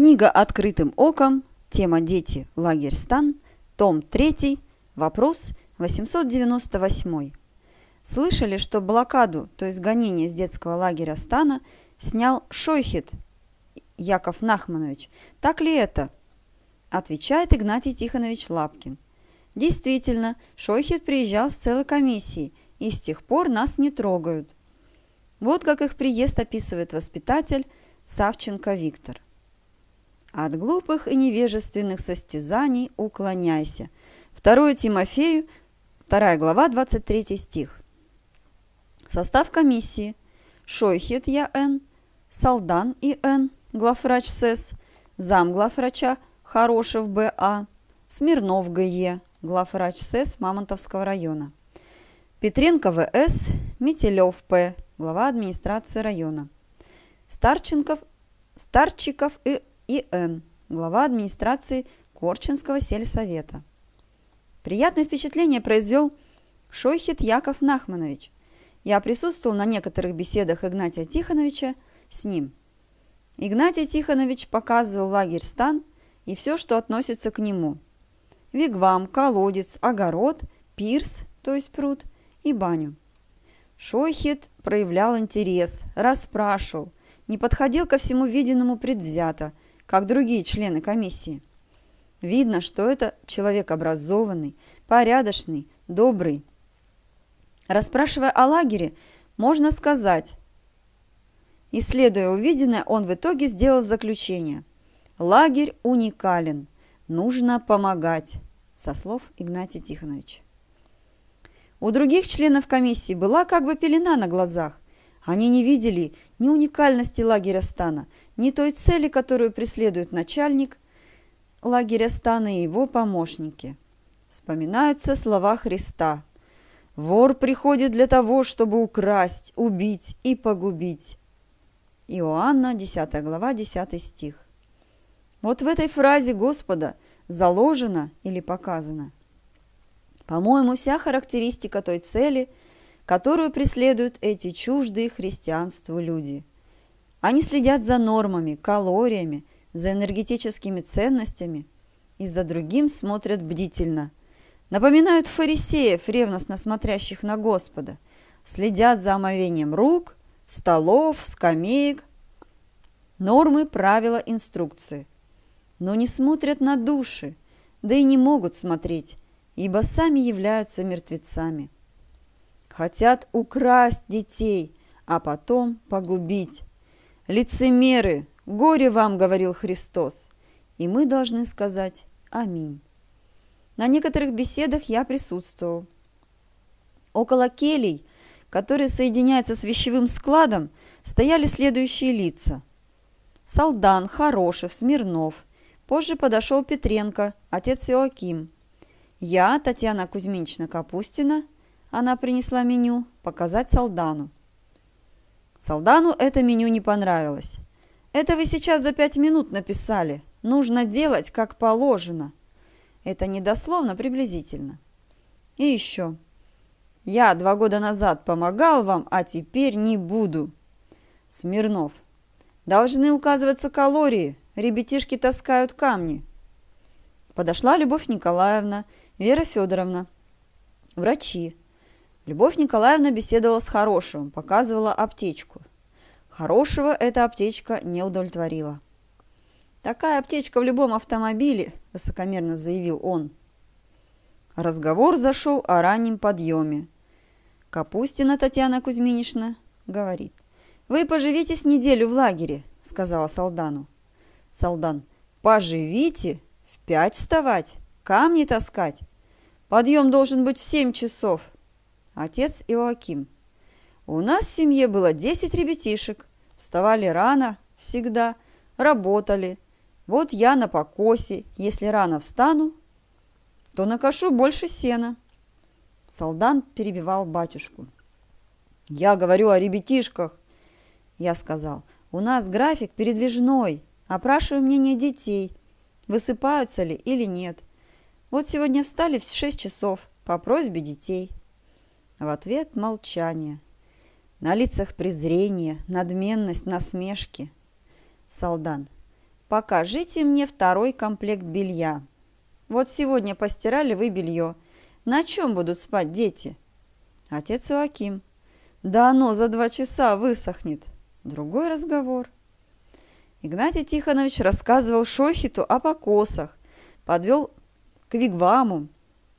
Книга «Открытым оком», тема «Дети. Лагерь Стан», том 3, вопрос 898. Слышали, что блокаду, то есть гонение с детского лагеря Стана, снял Шойхет Яков Нахманович. Так ли это? Отвечает Игнатий Тихонович Лапкин. Действительно, Шойхет приезжал с целой комиссией, и с тех пор нас не трогают. Вот как их приезд описывает воспитатель Савченко Виктор. От глупых и невежественных состязаний уклоняйся. 2 Тимофею, 2 глава, 23 стих. Состав комиссии. Шойхет Я.Н., Салдан И.Н., главврач СЭС, замглавврача Хорошев Б.А., Смирнов Г.Е., главврач СЭС Мамонтовского района. Петренко В.С., Метелев П., глава администрации района. Старченков, Старчиков И и Н., глава администрации Корчинского сельсовета. Приятное впечатление произвел Шойхет Яков Нахманович. Я присутствовал на некоторых беседах Игнатия Тихоновича с ним. Игнатий Тихонович показывал лагерь стан и все, что относится к нему. Вигвам, колодец, огород, пирс, то есть пруд, и баню. Шойхет проявлял интерес, расспрашивал, не подходил ко всему виденному предвзято – как другие члены комиссии. Видно, что это человек образованный, порядочный, добрый. Расспрашивая о лагере, можно сказать, исследуя увиденное, он в итоге сделал заключение. Лагерь уникален, нужно помогать, со слов Игнатия Тихоновича. У других членов комиссии была как бы пелена на глазах. Они не видели ни уникальности лагеря Стана, ни той цели, которую преследует начальник лагеря стана и его помощники. Вспоминаются слова Христа. «Вор приходит для того, чтобы украсть, убить и погубить». Иоанна, 10 глава, 10 стих. Вот в этой фразе Господа заложено или показано. По-моему, вся характеристика той цели, которую преследуют эти чуждые христианству люди – они следят за нормами, калориями, за энергетическими ценностями и за другим смотрят бдительно. Напоминают фарисеев, ревностно смотрящих на Господа. Следят за омовением рук, столов, скамеек. Нормы, правила, инструкции. Но не смотрят на души, да и не могут смотреть, ибо сами являются мертвецами. Хотят украсть детей, а потом погубить лицемеры, горе вам, говорил Христос. И мы должны сказать «Аминь». На некоторых беседах я присутствовал. Около келей, которые соединяются с вещевым складом, стояли следующие лица. Солдан, Хорошев, Смирнов. Позже подошел Петренко, отец Иоаким. Я, Татьяна Кузьминична Капустина, она принесла меню, показать Солдану. Солдану это меню не понравилось. «Это вы сейчас за пять минут написали. Нужно делать, как положено». Это не дословно, приблизительно. И еще. «Я два года назад помогал вам, а теперь не буду». Смирнов. «Должны указываться калории. Ребятишки таскают камни». Подошла Любовь Николаевна, Вера Федоровна. Врачи. Любовь Николаевна беседовала с Хорошевым, показывала аптечку. Хорошего эта аптечка не удовлетворила. «Такая аптечка в любом автомобиле», – высокомерно заявил он. Разговор зашел о раннем подъеме. Капустина Татьяна Кузьминична говорит. «Вы поживите с неделю в лагере», – сказала Солдану. Солдан. «Поживите? В пять вставать? Камни таскать? Подъем должен быть в семь часов» отец Иоаким. У нас в семье было 10 ребятишек. Вставали рано, всегда, работали. Вот я на покосе. Если рано встану, то накошу больше сена. Солдан перебивал батюшку. Я говорю о ребятишках. Я сказал, у нас график передвижной. Опрашиваю мнение детей, высыпаются ли или нет. Вот сегодня встали в 6 часов по просьбе детей. В ответ молчание. На лицах презрение, надменность, насмешки. Солдан. «Покажите мне второй комплект белья. Вот сегодня постирали вы белье. На чем будут спать дети?» Отец Уаким. «Да оно за два часа высохнет». Другой разговор. Игнатий Тихонович рассказывал Шохиту о покосах, подвел к вигваму,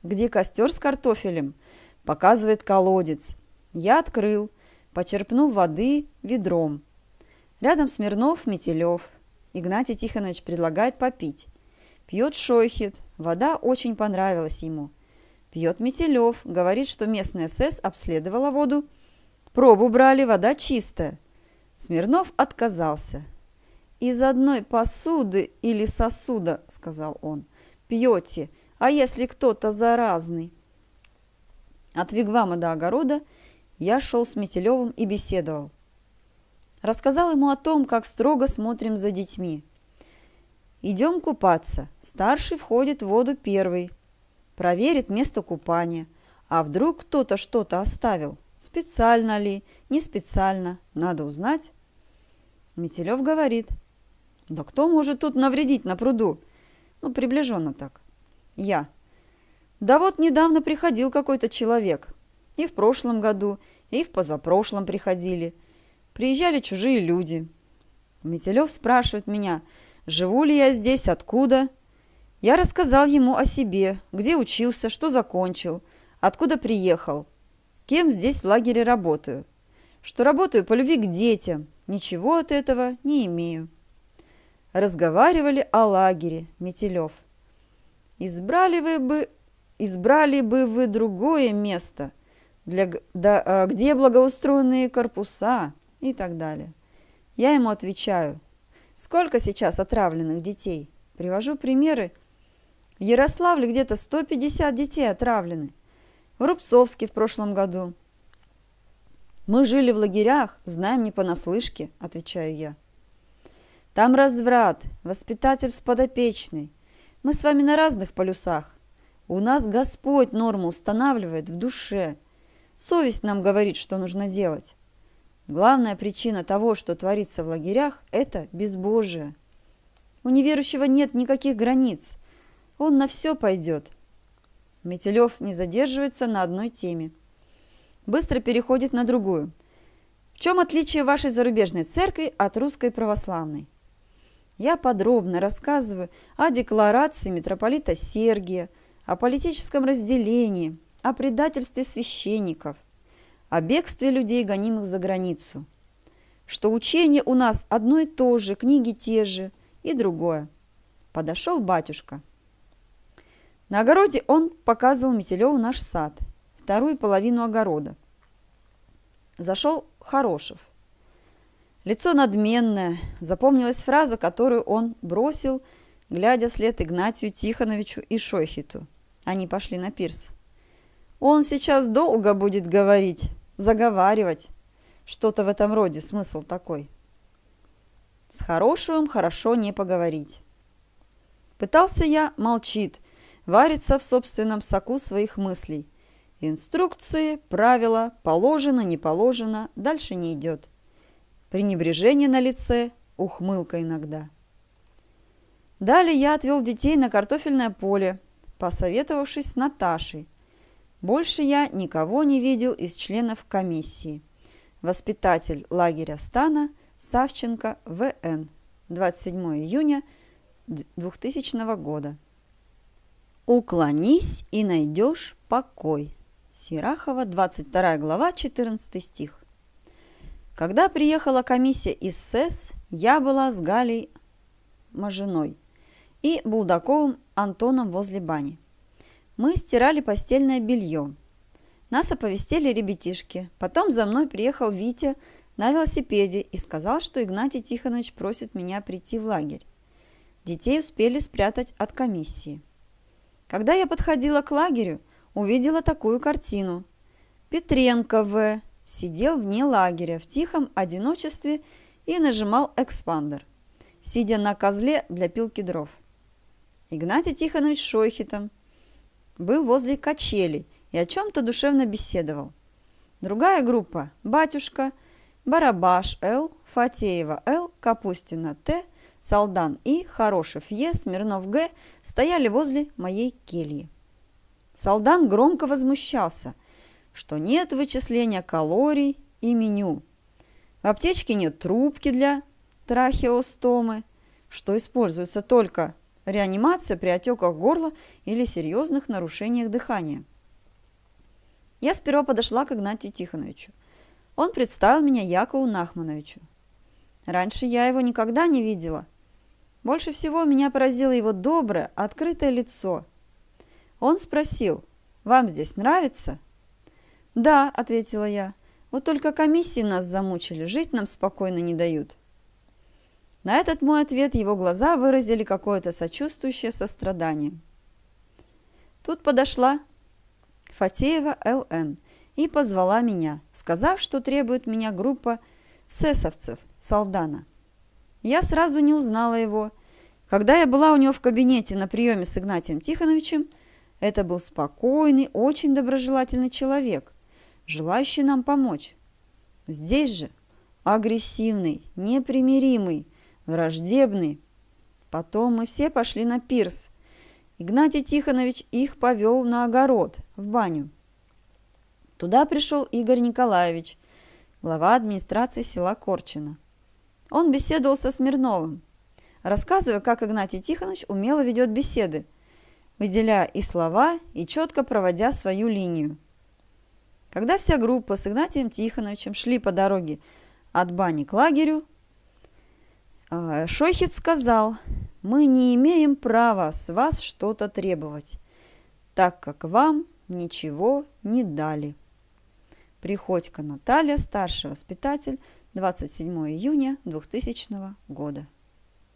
где костер с картофелем показывает колодец. Я открыл, почерпнул воды ведром. Рядом Смирнов, Метелев. Игнатий Тихонович предлагает попить. Пьет Шойхет, вода очень понравилась ему. Пьет Метелев, говорит, что местная СС обследовала воду. Пробу брали, вода чистая. Смирнов отказался. «Из одной посуды или сосуда, — сказал он, — пьете, а если кто-то заразный?» От Вигвама до огорода я шел с Метелевым и беседовал. Рассказал ему о том, как строго смотрим за детьми. Идем купаться. Старший входит в воду первый. Проверит место купания. А вдруг кто-то что-то оставил? Специально ли? Не специально? Надо узнать. Метелев говорит. Да кто может тут навредить на пруду? Ну, приближенно так. Я. Да вот недавно приходил какой-то человек. И в прошлом году, и в позапрошлом приходили. Приезжали чужие люди. Метелев спрашивает меня, живу ли я здесь, откуда. Я рассказал ему о себе, где учился, что закончил, откуда приехал, кем здесь в лагере работаю, что работаю по любви к детям, ничего от этого не имею. Разговаривали о лагере, Метелев. Избрали вы бы избрали бы вы другое место, для, да, а, где благоустроенные корпуса и так далее. Я ему отвечаю, сколько сейчас отравленных детей? Привожу примеры. В Ярославле где-то 150 детей отравлены. В Рубцовске в прошлом году. Мы жили в лагерях, знаем не понаслышке, отвечаю я. Там разврат, воспитатель с подопечной. Мы с вами на разных полюсах. У нас Господь норму устанавливает в душе. Совесть нам говорит, что нужно делать. Главная причина того, что творится в лагерях, это безбожие. У неверующего нет никаких границ. Он на все пойдет. Метелев не задерживается на одной теме. Быстро переходит на другую. В чем отличие вашей зарубежной церкви от русской православной? Я подробно рассказываю о декларации митрополита Сергия, о политическом разделении, о предательстве священников, о бегстве людей, гонимых за границу, что учение у нас одно и то же, книги те же и другое. Подошел батюшка. На огороде он показывал Метелеву наш сад, вторую половину огорода. Зашел Хорошев. Лицо надменное, запомнилась фраза, которую он бросил, глядя вслед Игнатию Тихоновичу и Шойхиту, Они пошли на пирс. «Он сейчас долго будет говорить, заговаривать. Что-то в этом роде, смысл такой». С хорошим хорошо не поговорить. Пытался я, молчит, варится в собственном соку своих мыслей. Инструкции, правила, положено, не положено, дальше не идет. Пренебрежение на лице, ухмылка иногда. Далее я отвел детей на картофельное поле, посоветовавшись с Наташей. Больше я никого не видел из членов комиссии. Воспитатель лагеря Стана Савченко В.Н. 27 июня 2000 года. «Уклонись и найдешь покой». Сирахова, 22 глава, 14 стих. Когда приехала комиссия из СЭС, я была с Галей Мажиной – и Булдаковым Антоном возле бани. Мы стирали постельное белье. Нас оповестили ребятишки. Потом за мной приехал Витя на велосипеде и сказал, что Игнатий Тихонович просит меня прийти в лагерь. Детей успели спрятать от комиссии. Когда я подходила к лагерю, увидела такую картину. Петренко В. сидел вне лагеря в тихом одиночестве и нажимал экспандер, сидя на козле для пилки дров. Игнатий Тихонович Шойхитом был возле качелей и о чем-то душевно беседовал. Другая группа – Батюшка, Барабаш Л, Фатеева Л, Капустина Т, Салдан И, Хорошев Е, Смирнов Г стояли возле моей кельи. Салдан громко возмущался, что нет вычисления калорий и меню. В аптечке нет трубки для трахеостомы, что используется только реанимация при отеках горла или серьезных нарушениях дыхания. Я сперва подошла к Игнатию Тихоновичу. Он представил меня Якову Нахмановичу. Раньше я его никогда не видела. Больше всего меня поразило его доброе, открытое лицо. Он спросил, «Вам здесь нравится?» «Да», — ответила я, — «вот только комиссии нас замучили, жить нам спокойно не дают». На этот мой ответ его глаза выразили какое-то сочувствующее сострадание. Тут подошла Фатеева Л.Н. и позвала меня, сказав, что требует меня группа сесовцев, солдана. Я сразу не узнала его. Когда я была у него в кабинете на приеме с Игнатием Тихоновичем, это был спокойный, очень доброжелательный человек, желающий нам помочь. Здесь же агрессивный, непримиримый, враждебны. Потом мы все пошли на пирс. Игнатий Тихонович их повел на огород, в баню. Туда пришел Игорь Николаевич, глава администрации села Корчина. Он беседовал со Смирновым, рассказывая, как Игнатий Тихонович умело ведет беседы, выделяя и слова, и четко проводя свою линию. Когда вся группа с Игнатием Тихоновичем шли по дороге от бани к лагерю, а, Шохид сказал, мы не имеем права с вас что-то требовать, так как вам ничего не дали. Приходько Наталья, старший воспитатель, 27 июня 2000 года.